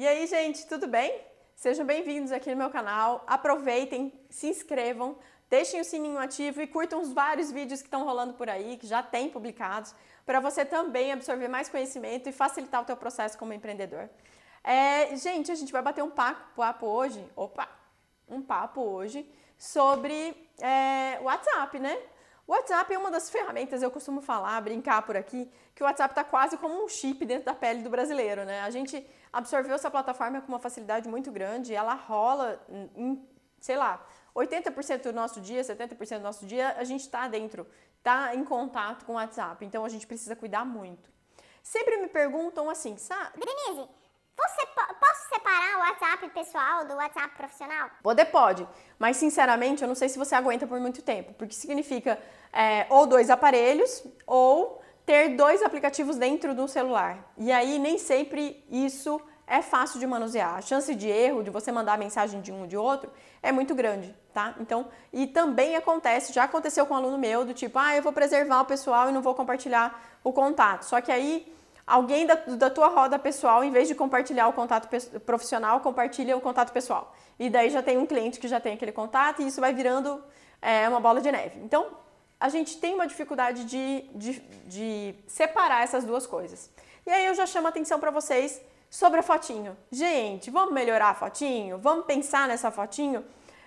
E aí, gente, tudo bem? Sejam bem-vindos aqui no meu canal. Aproveitem, se inscrevam, deixem o sininho ativo e curtam os vários vídeos que estão rolando por aí, que já tem publicados, para você também absorver mais conhecimento e facilitar o teu processo como empreendedor. É, gente, a gente vai bater um papo, papo hoje, opa, um papo hoje sobre é, WhatsApp, né? O WhatsApp é uma das ferramentas, eu costumo falar, brincar por aqui, que o WhatsApp está quase como um chip dentro da pele do brasileiro, né? A gente absorveu essa plataforma com uma facilidade muito grande, ela rola em, sei lá, 80% do nosso dia, 70% do nosso dia, a gente está dentro, está em contato com o WhatsApp, então a gente precisa cuidar muito. Sempre me perguntam assim, sabe? Denise, você posso separar o WhatsApp pessoal do WhatsApp profissional? Poder pode, mas sinceramente eu não sei se você aguenta por muito tempo, porque significa é, ou dois aparelhos ou ter dois aplicativos dentro do celular. E aí nem sempre isso é fácil de manusear. A chance de erro, de você mandar mensagem de um ou de outro, é muito grande, tá? Então, e também acontece, já aconteceu com um aluno meu, do tipo, ah, eu vou preservar o pessoal e não vou compartilhar o contato. Só que aí alguém da, da, tua roda pessoal, em vez de compartilhar o contato profissional, compartilha o contato pessoal. E daí já tem um cliente que já tem aquele contato e isso vai virando é, uma bola de neve. Então, a gente tem uma dificuldade de, de, de separar essas duas coisas. E aí eu já chamo a atenção para vocês sobre a fotinho. Gente, vamos melhorar a fotinho? Vamos pensar nessa fotinho?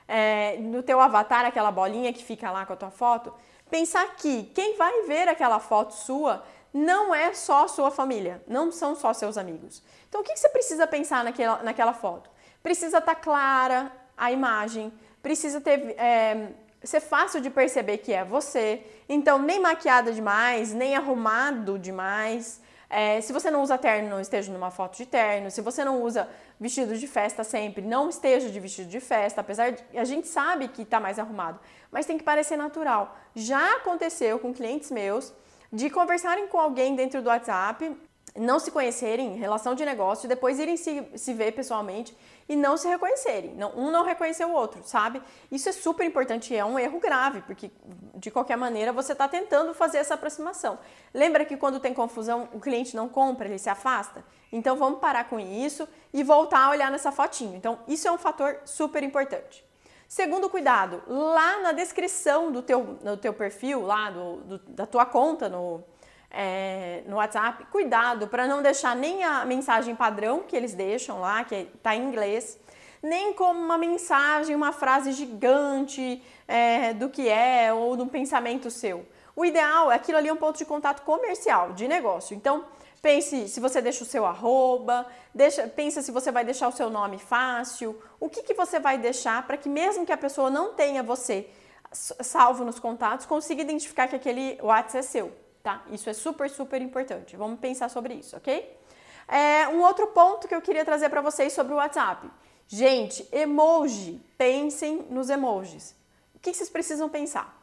É, no teu avatar, aquela bolinha que fica lá com a tua foto? pensar que quem vai ver aquela foto sua não é só a sua família, não são só seus amigos. Então o que você precisa pensar naquela, naquela foto? Precisa estar tá clara a imagem, precisa ter, é, ser fácil de perceber que é você. Então, nem maquiada demais, nem arrumado demais. É, se você não usa terno, não esteja numa foto de terno. Se você não usa vestido de festa sempre, não esteja de vestido de festa, apesar de a gente sabe que está mais arrumado, mas tem que parecer natural. Já aconteceu com clientes meus de conversarem com alguém dentro do WhatsApp não se conhecerem, em relação de negócio, depois irem se, se ver pessoalmente e não se reconhecerem. Não, um não reconhecer o outro, sabe? Isso é super importante e é um erro grave, porque de qualquer maneira você está tentando fazer essa aproximação. Lembra que quando tem confusão o cliente não compra, ele se afasta? Então vamos parar com isso e voltar a olhar nessa fotinho. Então isso é um fator super importante. Segundo cuidado, lá na descrição do teu, do teu perfil, lá do, do da tua conta no, é, no WhatsApp, cuidado para não deixar nem a mensagem padrão que eles deixam lá, que está em inglês, nem como uma mensagem, uma frase gigante é, do que é ou de um pensamento seu. O ideal é aquilo ali é um ponto de contato comercial, de negócio. Então, pense se você deixa o seu arroba, deixa, pensa se você vai deixar o seu nome fácil, o que, que você vai deixar para que mesmo que a pessoa não tenha você salvo nos contatos, consiga identificar que aquele WhatsApp é seu tá? Isso é super, super importante. Vamos pensar sobre isso, ok? É, um outro ponto que eu queria trazer para vocês sobre o WhatsApp. Gente, emoji. Pensem nos emojis. O que vocês precisam pensar?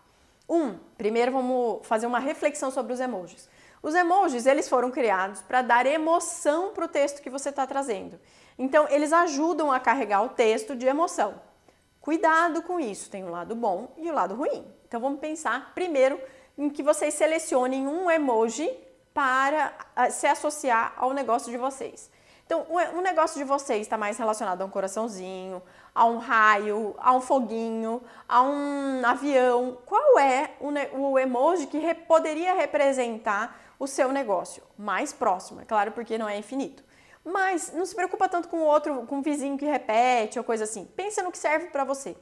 Um, primeiro vamos fazer uma reflexão sobre os emojis. Os emojis, eles foram criados para dar emoção para o texto que você está trazendo. Então, eles ajudam a carregar o texto de emoção. Cuidado com isso, tem o um lado bom e o um lado ruim. Então, vamos pensar primeiro em que vocês selecionem um emoji para ah, se associar ao negócio de vocês. Então, o negócio de vocês está mais relacionado a um coraçãozinho, a um raio, a um foguinho, a um avião. Qual é o, emoji que poderia representar o seu negócio? Mais próximo, é claro, porque não é infinito. Mas não se preocupa tanto com o outro, com o vizinho que repete ou coisa assim. Pensa no que serve para você.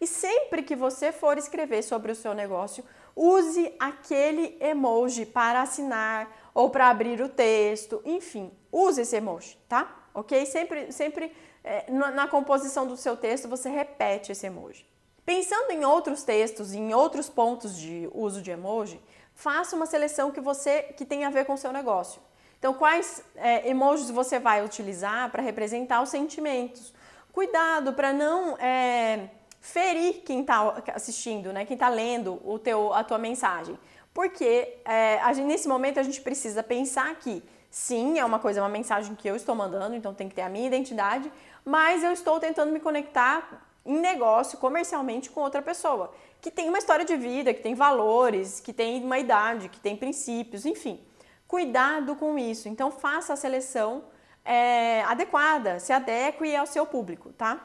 E sempre que você for escrever sobre o seu negócio, use aquele emoji para assinar ou para abrir o texto, enfim, use esse emoji, tá? Ok? Sempre, sempre é, na composição do seu texto você repete esse emoji. Pensando em outros textos, em outros pontos de uso de emoji, faça uma seleção que você que tem a ver com o seu negócio. Então, quais é, emojis você vai utilizar para representar os sentimentos? Cuidado para não é, ferir quem está assistindo, né? quem está lendo o teu, a tua mensagem. Porque é, a gente, nesse momento a gente precisa pensar que sim, é uma coisa, é uma mensagem que eu estou mandando, então tem que ter a minha identidade, mas eu estou tentando me conectar em negócio, comercialmente, com outra pessoa que tem uma história de vida, que tem valores, que tem uma idade, que tem princípios, enfim. Cuidado com isso. Então faça a seleção é, adequada, se adeque ao seu público, tá?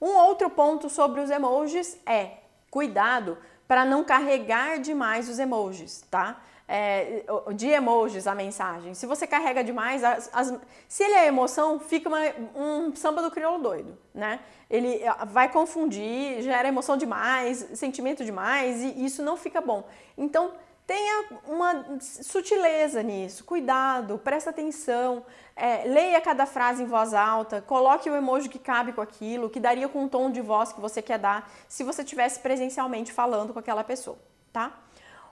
Um outro ponto sobre os emojis é cuidado para não carregar demais os emojis, tá? É, de emojis a mensagem. Se você carrega demais, as, as, se ele é emoção, fica uma, um samba do crioulo doido, né? Ele vai confundir, gera emoção demais, sentimento demais e isso não fica bom. Então, tenha uma sutileza nisso, cuidado, presta atenção, é, leia cada frase em voz alta, coloque o emoji que cabe com aquilo, que daria com o tom de voz que você quer dar se você estivesse presencialmente falando com aquela pessoa, tá?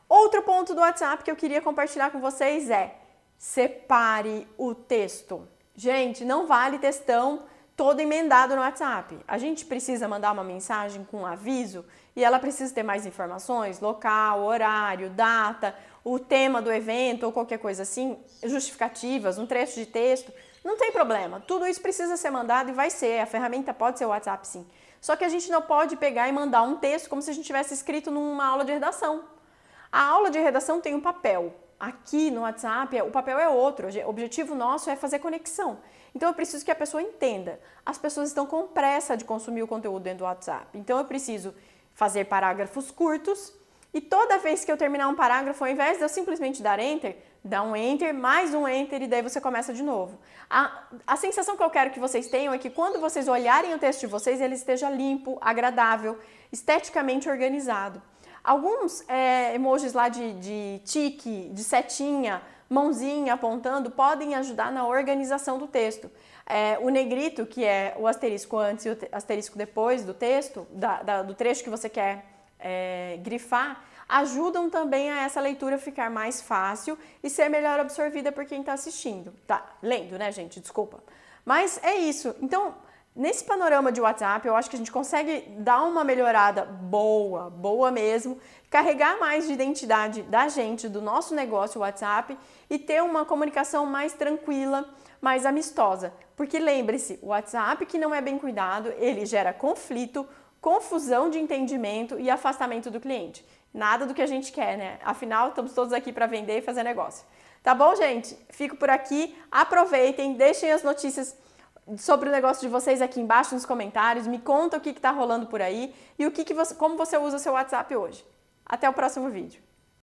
Outro ponto do WhatsApp que eu queria compartilhar com vocês é separe o texto. Gente, não vale textão todo emendado no WhatsApp. A gente precisa mandar uma mensagem com um aviso e ela precisa ter mais informações, local, horário, data, o tema do evento ou qualquer coisa assim, justificativas, um trecho de texto. Não tem problema, tudo isso precisa ser mandado e vai ser. A ferramenta pode ser o WhatsApp sim. Só que a gente não pode pegar e mandar um texto como se a gente tivesse escrito numa aula de redação. A aula de redação tem um papel, Aqui no WhatsApp, é, o papel é outro. O objetivo nosso é fazer conexão. Então eu preciso que a pessoa entenda. As pessoas estão com pressa de consumir o conteúdo dentro do WhatsApp. Então eu preciso fazer parágrafos curtos e toda vez que eu terminar um parágrafo, ao invés de eu simplesmente dar enter, dá um enter, mais um enter e daí você começa de novo. A, a sensação que eu quero que vocês tenham é que quando vocês olharem o texto de vocês, ele esteja limpo, agradável, esteticamente organizado. Alguns é, emojis lá de, de tique, de setinha, mãozinha apontando, podem ajudar na organização do texto. É, o negrito, que é o asterisco antes e o asterisco depois do texto, da, da, do trecho que você quer é, grifar, ajudam também a essa leitura ficar mais fácil e ser melhor absorvida por quem está assistindo. Tá, lendo, né, gente? Desculpa. Mas é isso. Então, Nesse panorama de WhatsApp, eu acho que a gente consegue dar uma melhorada boa, boa mesmo, carregar mais de identidade da gente, do nosso negócio WhatsApp e ter uma comunicação mais tranquila, mais amistosa. Porque lembre-se, o WhatsApp que não é bem cuidado, ele gera conflito, confusão de entendimento e afastamento do cliente. Nada do que a gente quer, né? Afinal, estamos todos aqui para vender e fazer negócio. Tá bom, gente? Fico por aqui. Aproveitem, deixem as notícias sobre o negócio de vocês aqui embaixo nos comentários. Me conta o que está rolando por aí e o que, que você, como você usa o seu WhatsApp hoje. Até o próximo vídeo.